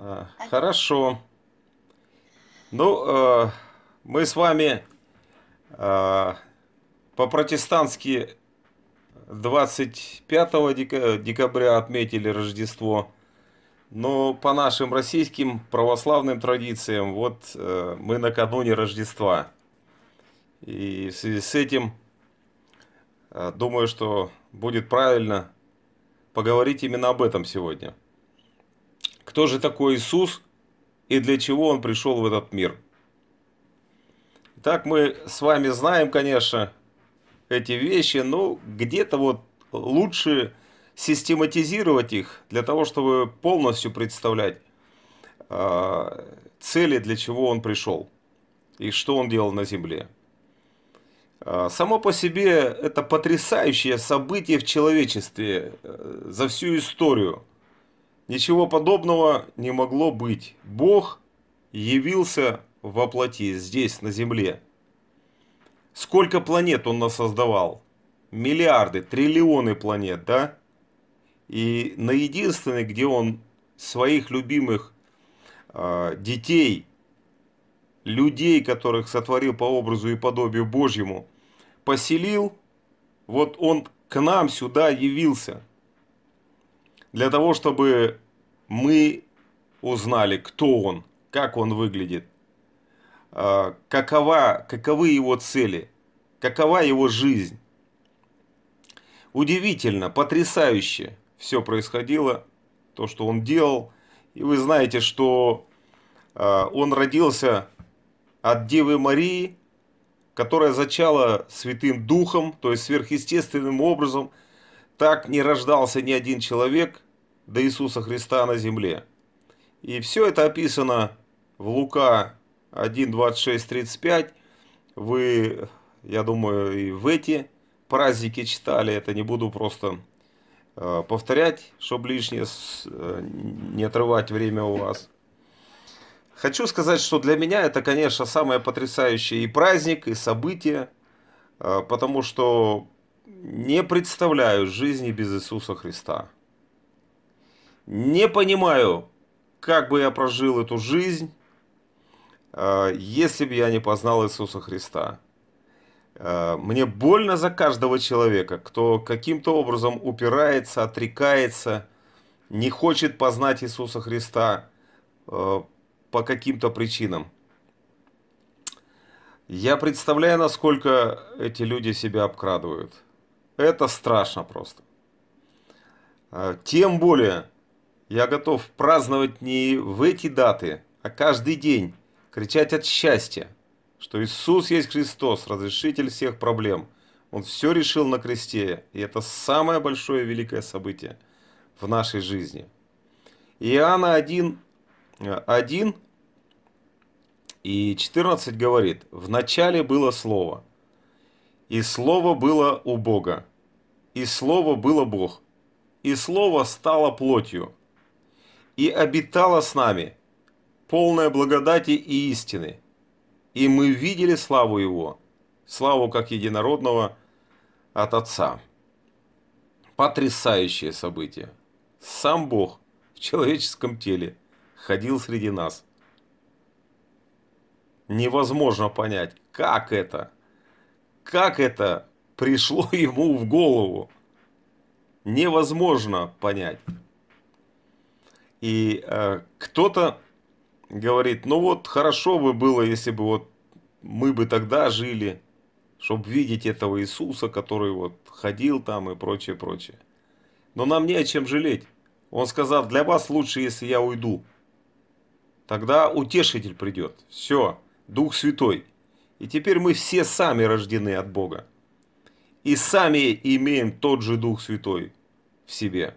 А, хорошо. Ну, э, мы с вами э, по-протестантски 25 декабря отметили Рождество. Но по нашим российским православным традициям, вот э, мы накануне Рождества. И в связи с этим, э, думаю, что будет правильно поговорить именно об этом сегодня кто же такой Иисус и для чего он пришел в этот мир. Так мы с вами знаем, конечно, эти вещи, но где-то вот лучше систематизировать их для того, чтобы полностью представлять э, цели, для чего он пришел и что он делал на земле. А, само по себе это потрясающее событие в человечестве э, за всю историю. Ничего подобного не могло быть. Бог явился во плоти, здесь, на Земле. Сколько планет он нас создавал? Миллиарды, триллионы планет, да? И на единственной, где он своих любимых э, детей, людей, которых сотворил по образу и подобию Божьему, поселил, вот он к нам сюда явился – для того, чтобы мы узнали, кто он, как он выглядит, э, какова, каковы его цели, какова его жизнь. Удивительно, потрясающе все происходило, то, что он делал. И вы знаете, что э, он родился от Девы Марии, которая зачала Святым Духом, то есть сверхъестественным образом. Так не рождался ни один человек – до Иисуса Христа на земле. И все это описано в Лука 1, 26, 35. Вы, я думаю, и в эти праздники читали, это не буду просто э, повторять, чтобы лишнее э, не отрывать время у вас. Хочу сказать, что для меня это, конечно, самое потрясающее и праздник, и событие, э, потому что не представляю жизни без Иисуса Христа. Не понимаю, как бы я прожил эту жизнь, э, если бы я не познал Иисуса Христа. Э, мне больно за каждого человека, кто каким-то образом упирается, отрекается, не хочет познать Иисуса Христа э, по каким-то причинам. Я представляю, насколько эти люди себя обкрадывают. Это страшно просто. Тем более, я готов праздновать не в эти даты, а каждый день, кричать от счастья, что Иисус есть Христос, разрешитель всех проблем. Он все решил на кресте, и это самое большое великое событие в нашей жизни. Иоанна 1, 1 и 14 говорит, «В начале было Слово, и Слово было у Бога, и Слово было Бог, и Слово стало плотью» и обитала с нами, полная благодати и истины. И мы видели славу Его, славу как единородного от Отца. Потрясающее событие. Сам Бог в человеческом теле ходил среди нас. Невозможно понять, как это, как это пришло ему в голову. Невозможно понять. И э, кто-то говорит, ну вот хорошо бы было, если бы вот мы бы тогда жили, чтобы видеть этого Иисуса, который вот ходил там и прочее, прочее. Но нам не о чем жалеть. Он сказал, для вас лучше, если я уйду. Тогда утешитель придет. Все, Дух Святой. И теперь мы все сами рождены от Бога. И сами имеем тот же Дух Святой в себе.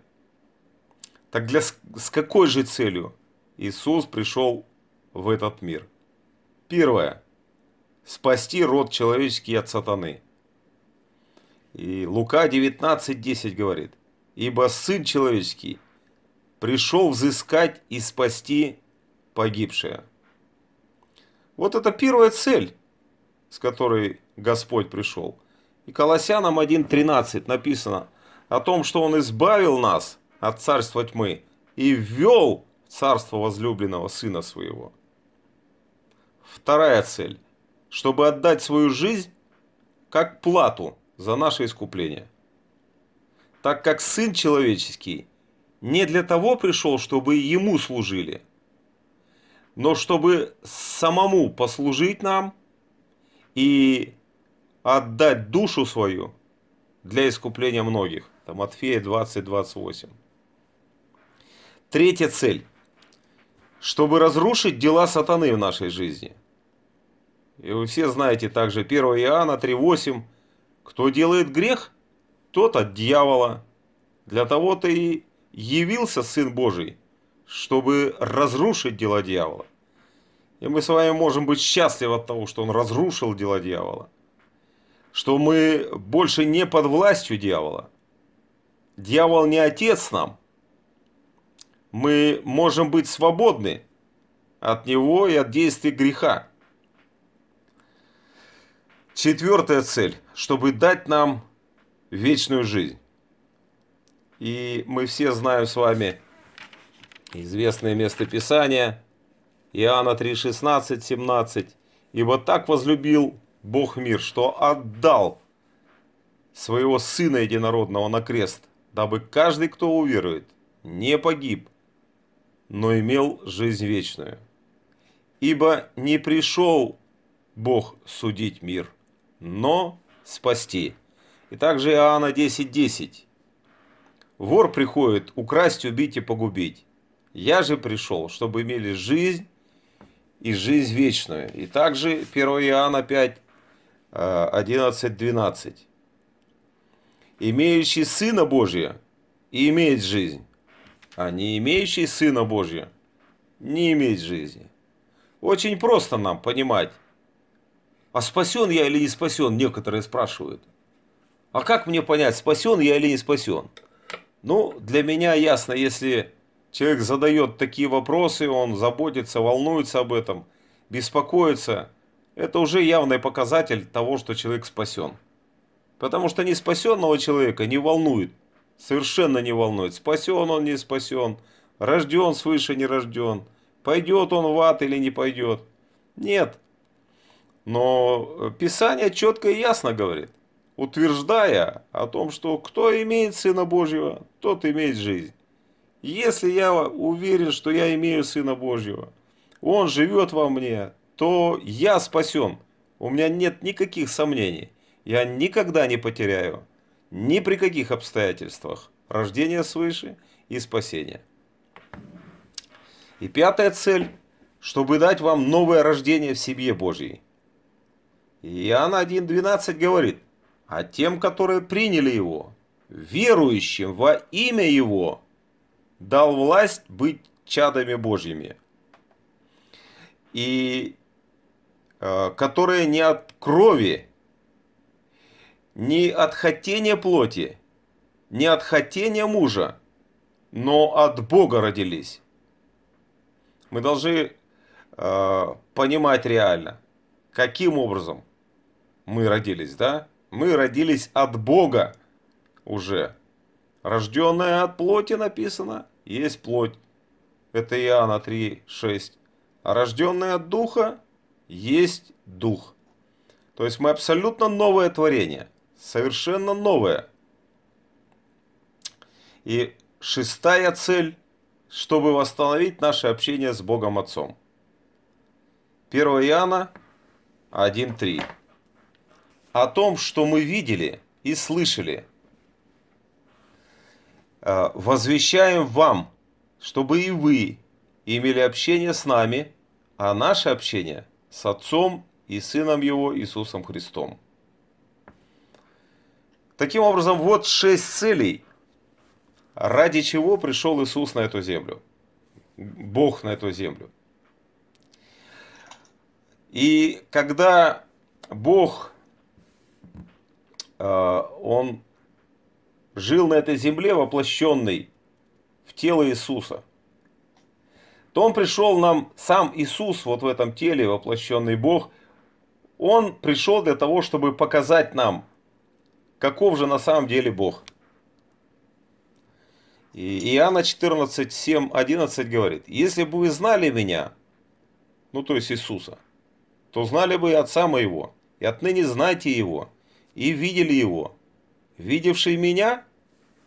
Так для, с какой же целью Иисус пришел в этот мир? Первое. Спасти род человеческий от сатаны. И Лука 19.10 говорит, «Ибо Сын Человеческий пришел взыскать и спасти погибшее». Вот это первая цель, с которой Господь пришел. И Колоссянам 1.13 написано о том, что Он избавил нас – от царства тьмы и ввел в царство возлюбленного сына своего. Вторая цель – чтобы отдать свою жизнь как плату за наше искупление. Так как Сын Человеческий не для того пришел, чтобы Ему служили, но чтобы самому послужить нам и отдать душу свою для искупления многих. Там Матфея 20, 28. Третья цель. Чтобы разрушить дела сатаны в нашей жизни. И вы все знаете также 1 Иоанна 3.8. Кто делает грех, тот от дьявола. Для того-то и явился Сын Божий, чтобы разрушить дела дьявола. И мы с вами можем быть счастливы от того, что он разрушил дела дьявола. Что мы больше не под властью дьявола. Дьявол не отец нам, мы можем быть свободны от него и от действий греха. Четвертая цель, чтобы дать нам вечную жизнь. И мы все знаем с вами известное местописание Иоанна 3, 16, 17. вот так возлюбил Бог мир, что отдал своего Сына Единородного на крест, дабы каждый, кто уверует, не погиб, но имел жизнь вечную. Ибо не пришел Бог судить мир, но спасти. И также Иоанна 10.10. 10. Вор приходит украсть, убить и погубить. Я же пришел, чтобы имели жизнь и жизнь вечную. И также 1 Иоанна 5, 11, 12. Имеющий Сына Божия и имеет жизнь, а не имеющий Сына Божия не имеет жизни. Очень просто нам понимать. А спасен я или не спасен, некоторые спрашивают. А как мне понять, спасен я или не спасен? Ну, для меня ясно, если человек задает такие вопросы, он заботится, волнуется об этом, беспокоится, это уже явный показатель того, что человек спасен. Потому что не спасенного человека не волнует, совершенно не волнует, спасен он, не спасен, рожден свыше, не рожден, пойдет он в ад или не пойдет. Нет. Но э, Писание четко и ясно говорит, утверждая о том, что кто имеет Сына Божьего, тот имеет жизнь. Если я уверен, что я имею Сына Божьего, Он живет во мне, то я спасен. У меня нет никаких сомнений. Я никогда не потеряю ни при каких обстоятельствах рождение свыше и спасение. И пятая цель, чтобы дать вам новое рождение в семье Божьей. Иоанн 1.12 говорит, а тем, которые приняли Его, верующим во имя Его, дал власть быть чадами Божьими, и э, которые не от крови, не от хотения плоти, не от хотения мужа, но от Бога родились. Мы должны э, понимать реально, каким образом мы родились, да? Мы родились от Бога уже. Рожденная от плоти написано, есть плоть. Это Иоанна 3, 6. А рожденная от Духа есть Дух. То есть мы абсолютно новое творение – совершенно новое. И шестая цель, чтобы восстановить наше общение с Богом Отцом. 1 Иоанна 1.3. О том, что мы видели и слышали, э, возвещаем вам, чтобы и вы имели общение с нами, а наше общение с Отцом и Сыном Его Иисусом Христом. Таким образом, вот шесть целей, ради чего пришел Иисус на эту землю, Бог на эту землю. И когда Бог, э, Он жил на этой земле, воплощенный в тело Иисуса, то Он пришел нам, сам Иисус, вот в этом теле, воплощенный Бог, Он пришел для того, чтобы показать нам – каков же на самом деле Бог. И Иоанна 14, 7, 11 говорит, «Если бы вы знали меня, ну то есть Иисуса, то знали бы и Отца моего, и отныне знайте Его, и видели Его. Видевший меня,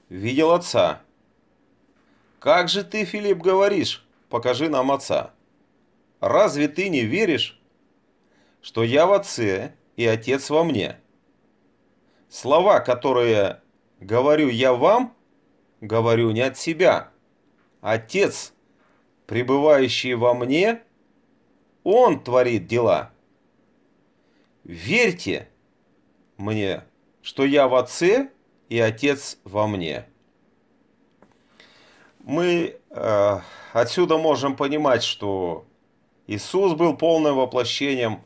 видел Отца. Как же ты, Филипп, говоришь, покажи нам Отца? Разве ты не веришь, что я в Отце и Отец во мне?» Слова, которые говорю я вам, говорю не от себя. Отец, пребывающий во мне, он творит дела. Верьте мне, что я в Отце и Отец во мне. Мы э, отсюда можем понимать, что Иисус был полным воплощением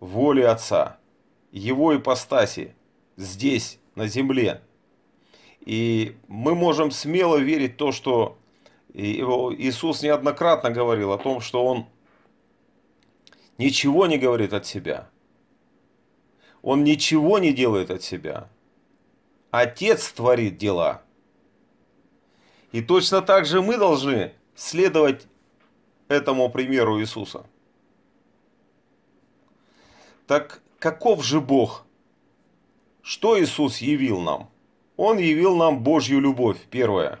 воли Отца, Его ипостаси – здесь, на земле. И мы можем смело верить в то, что Иисус неоднократно говорил о том, что Он ничего не говорит от себя. Он ничего не делает от себя. Отец творит дела. И точно так же мы должны следовать этому примеру Иисуса. Так каков же Бог – что Иисус явил нам? Он явил нам Божью любовь, первое.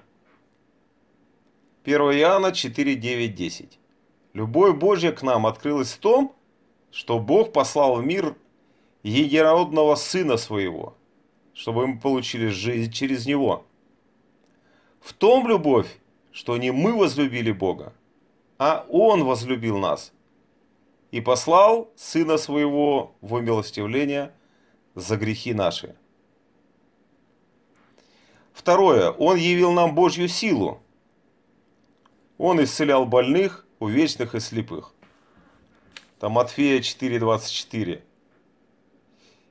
1 Иоанна 4, 9, 10. Любовь Божья к нам открылась в том, что Бог послал в мир единородного Сына Своего, чтобы мы получили жизнь через Него. В том любовь, что не мы возлюбили Бога, а Он возлюбил нас и послал Сына Своего в умилостивление – за грехи наши. Второе. Он явил нам Божью силу. Он исцелял больных, увечных и слепых. Там Матфея 4.24.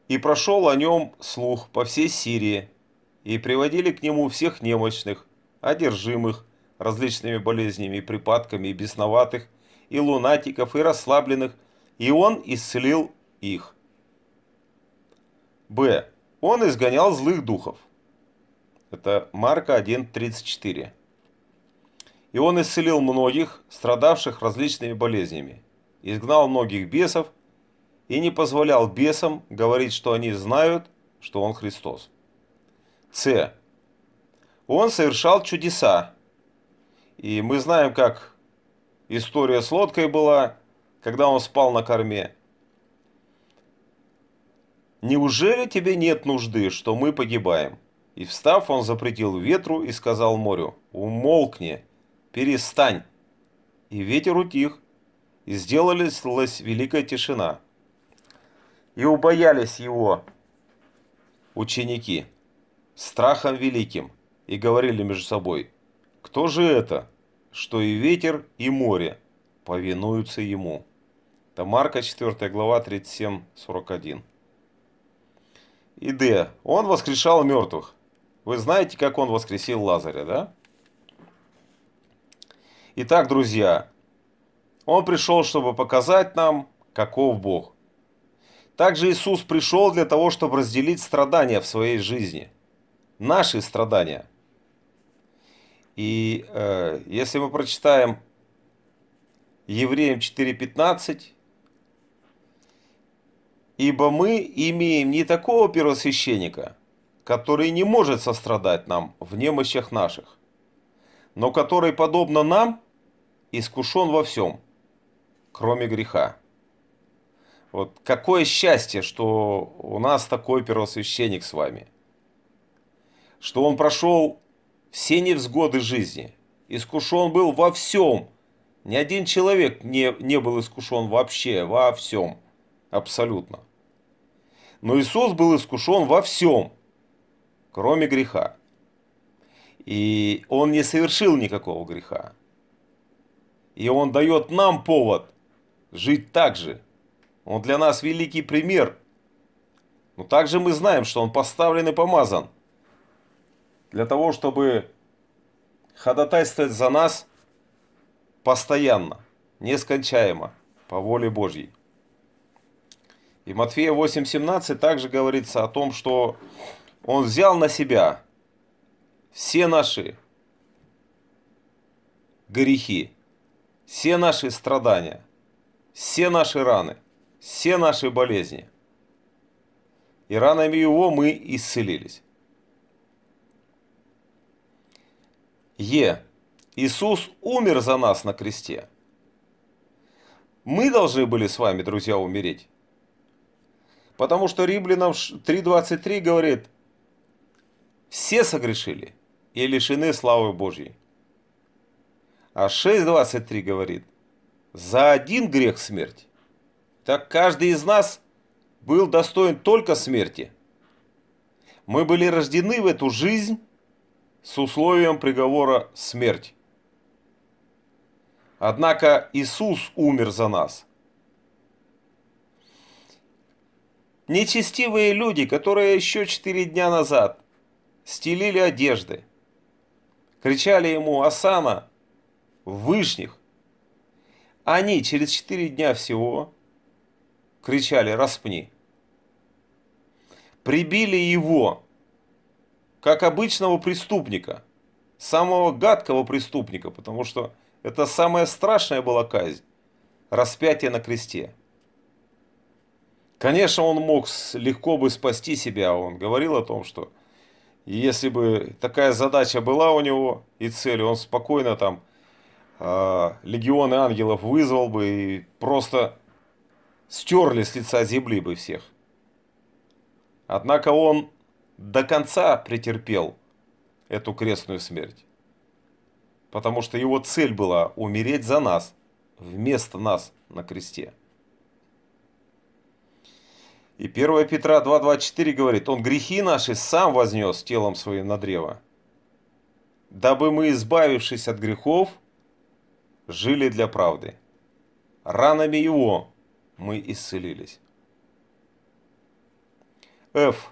«И прошел о нем слух по всей Сирии, и приводили к нему всех немощных, одержимых, различными болезнями и припадками, и бесноватых, и лунатиков, и расслабленных, и он исцелил их. Б. Он изгонял злых духов. Это Марка 1.34. И он исцелил многих, страдавших различными болезнями, изгнал многих бесов и не позволял бесам говорить, что они знают, что он Христос. С. Он совершал чудеса. И мы знаем, как история с лодкой была, когда он спал на корме. «Неужели тебе нет нужды, что мы погибаем?» И встав, он запретил ветру и сказал морю, «Умолкни! Перестань!» И ветер утих, и сделалась великая тишина. И убоялись его ученики страхом великим и говорили между собой, «Кто же это, что и ветер, и море повинуются ему?» Тамарка 4 глава 37-41 и Д. Он воскрешал мертвых. Вы знаете, как он воскресил Лазаря, да? Итак, друзья, он пришел, чтобы показать нам, каков Бог. Также Иисус пришел для того, чтобы разделить страдания в своей жизни. Наши страдания. И э, если мы прочитаем Евреям 4.15, ибо мы имеем не такого первосвященника, который не может сострадать нам в немощах наших, но который, подобно нам, искушен во всем, кроме греха. Вот какое счастье, что у нас такой первосвященник с вами, что он прошел все невзгоды жизни, искушен был во всем, ни один человек не, не был искушен вообще, во всем, абсолютно. Но Иисус был искушен во всем, кроме греха. И он не совершил никакого греха. И он дает нам повод жить так же. Он для нас великий пример. Но также мы знаем, что он поставлен и помазан для того, чтобы ходатайствовать за нас постоянно, нескончаемо, по воле Божьей. И Матфея 8.17 также говорится о том, что Он взял на Себя все наши грехи, все наши страдания, все наши раны, все наши болезни. И ранами Его мы исцелились. Е. Иисус умер за нас на кресте. Мы должны были с вами, друзья, умереть. Потому что Римлянам 3.23 говорит, все согрешили и лишены славы Божьей. А 6.23 говорит, за один грех смерть. Так каждый из нас был достоин только смерти. Мы были рождены в эту жизнь с условием приговора смерть. Однако Иисус умер за нас – Нечестивые люди, которые еще четыре дня назад стелили одежды, кричали ему «Асана!» Вышних. Они через четыре дня всего кричали «Распни!». Прибили его, как обычного преступника, самого гадкого преступника, потому что это самая страшная была казнь – распятие на кресте. Конечно, он мог легко бы спасти себя. Он говорил о том, что если бы такая задача была у него и цель, он спокойно там э, легионы ангелов вызвал бы и просто стерли с лица земли бы всех. Однако он до конца претерпел эту крестную смерть. Потому что его цель была умереть за нас, вместо нас на кресте. И 1 Петра 2.24 говорит, «Он грехи наши сам вознес телом своим на древо, дабы мы, избавившись от грехов, жили для правды. Ранами его мы исцелились». Ф.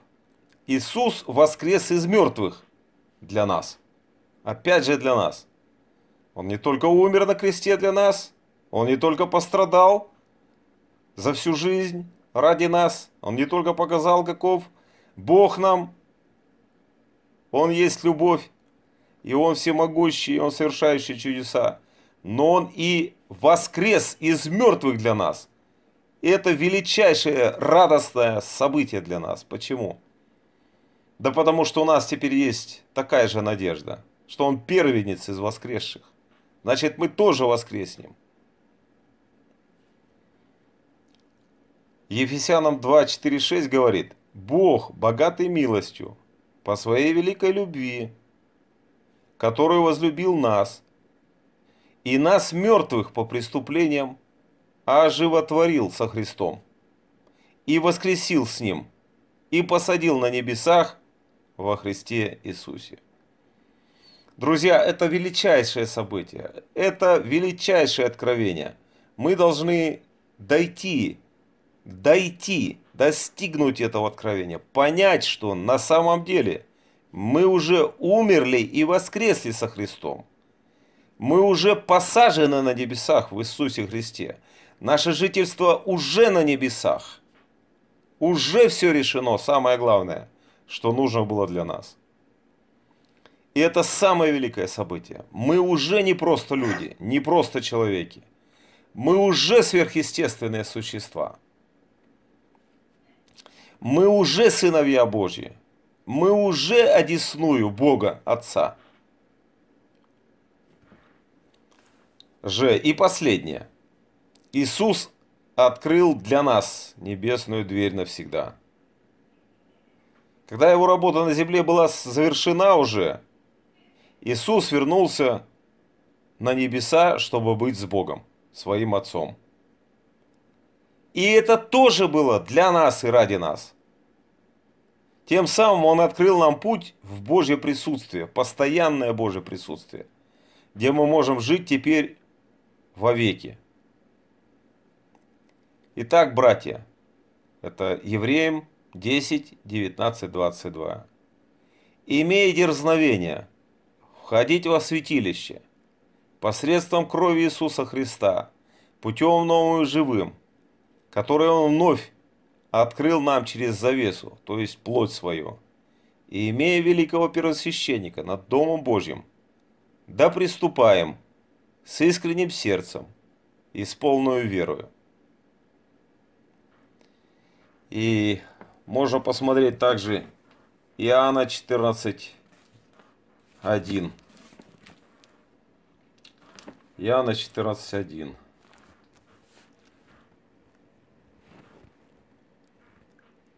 Иисус воскрес из мертвых для нас. Опять же для нас. Он не только умер на кресте для нас, он не только пострадал за всю жизнь, ради нас. Он не только показал, каков Бог нам. Он есть любовь. И Он всемогущий, и Он совершающий чудеса. Но Он и воскрес из мертвых для нас. И это величайшее радостное событие для нас. Почему? Да потому что у нас теперь есть такая же надежда, что Он первенец из воскресших. Значит, мы тоже воскреснем. Ефесянам 2.4.6 говорит, «Бог, богатый милостью, по своей великой любви, которую возлюбил нас, и нас, мертвых по преступлениям, оживотворил со Христом, и воскресил с Ним, и посадил на небесах во Христе Иисусе». Друзья, это величайшее событие, это величайшее откровение. Мы должны дойти дойти, достигнуть этого откровения, понять, что на самом деле мы уже умерли и воскресли со Христом. Мы уже посажены на небесах в Иисусе Христе. Наше жительство уже на небесах. Уже все решено, самое главное, что нужно было для нас. И это самое великое событие. Мы уже не просто люди, не просто человеки. Мы уже сверхъестественные существа мы уже сыновья Божьи, мы уже одесную Бога Отца. Же и последнее. Иисус открыл для нас небесную дверь навсегда. Когда его работа на земле была завершена уже, Иисус вернулся на небеса, чтобы быть с Богом, своим Отцом. И это тоже было для нас и ради нас. Тем самым Он открыл нам путь в Божье присутствие, постоянное Божье присутствие, где мы можем жить теперь вовеки. Итак, братья, это Евреям 10, 19, 22. «Имея дерзновение, входить во святилище, посредством крови Иисуса Христа, путем новым и живым, которое он вновь открыл нам через завесу, то есть плоть свою, и имея великого первосвященника над Домом Божьим, да приступаем с искренним сердцем и с полной верою. И можно посмотреть также Иоанна 14, 1. Иоанна 14, 1.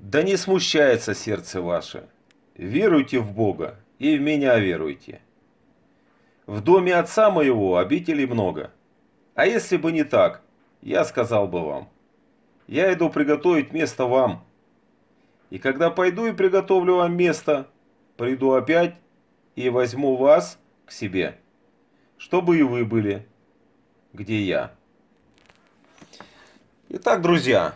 Да не смущается сердце ваше. Веруйте в Бога и в меня веруйте. В доме отца моего обителей много. А если бы не так, я сказал бы вам. Я иду приготовить место вам. И когда пойду и приготовлю вам место, приду опять и возьму вас к себе, чтобы и вы были, где я. Итак, друзья,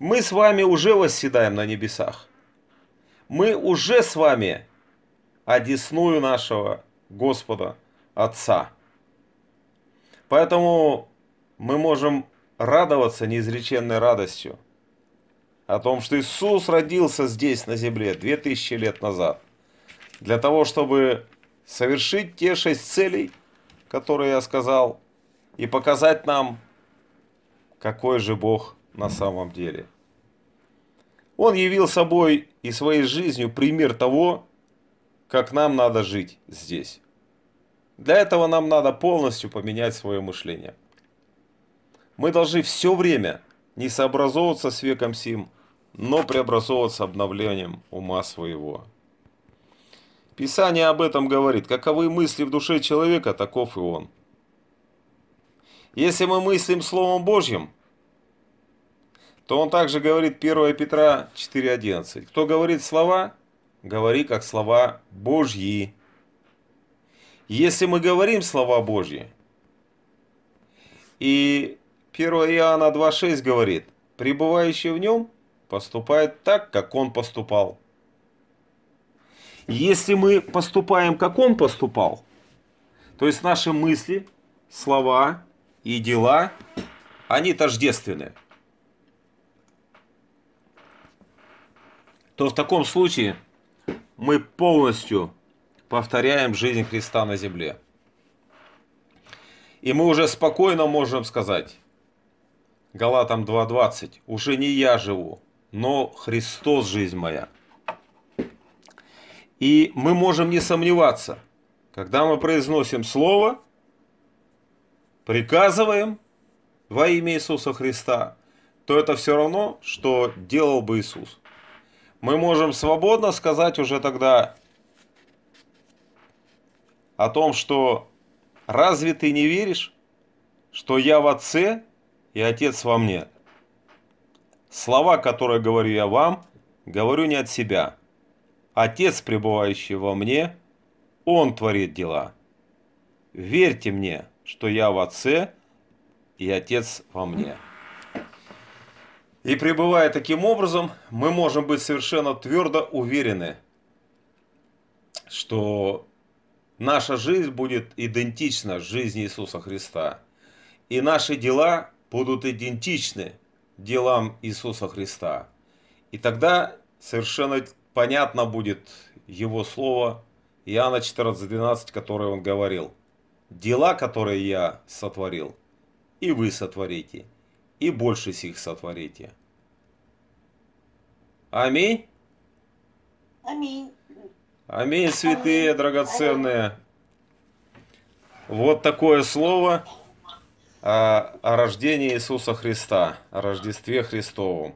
мы с вами уже восседаем на небесах. Мы уже с вами одесную нашего Господа, Отца. Поэтому мы можем радоваться неизреченной радостью о том, что Иисус родился здесь, на земле, 2000 лет назад, для того, чтобы совершить те шесть целей, которые я сказал, и показать нам, какой же Бог на самом деле. Он явил собой и своей жизнью пример того, как нам надо жить здесь. Для этого нам надо полностью поменять свое мышление. Мы должны все время не сообразовываться с веком сим, но преобразовываться обновлением ума своего. Писание об этом говорит, каковы мысли в душе человека, таков и он. Если мы мыслим Словом Божьим – то он также говорит 1 Петра 4.11. Кто говорит слова, говори как слова Божьи. Если мы говорим слова Божьи, и 1 Иоанна 2.6 говорит, пребывающий в нем поступает так, как он поступал. Если мы поступаем, как он поступал, то есть наши мысли, слова и дела, они тождественны. то в таком случае мы полностью повторяем жизнь Христа на земле. И мы уже спокойно можем сказать, Галатам 2.20, уже не я живу, но Христос жизнь моя. И мы можем не сомневаться, когда мы произносим Слово, приказываем во имя Иисуса Христа, то это все равно, что делал бы Иисус мы можем свободно сказать уже тогда о том, что разве ты не веришь, что я в Отце и Отец во мне? Слова, которые говорю я вам, говорю не от себя. Отец, пребывающий во мне, Он творит дела. Верьте мне, что я в Отце и Отец во мне. И пребывая таким образом, мы можем быть совершенно твердо уверены, что наша жизнь будет идентична жизни Иисуса Христа. И наши дела будут идентичны делам Иисуса Христа. И тогда совершенно понятно будет его слово Иоанна 14:12, которое он говорил. Дела, которые я сотворил, и вы сотворите – и больше сих сотворите. Аминь. Аминь. Аминь, святые, Аминь. драгоценные. Вот такое слово о, о рождении Иисуса Христа, о Рождестве Христовом.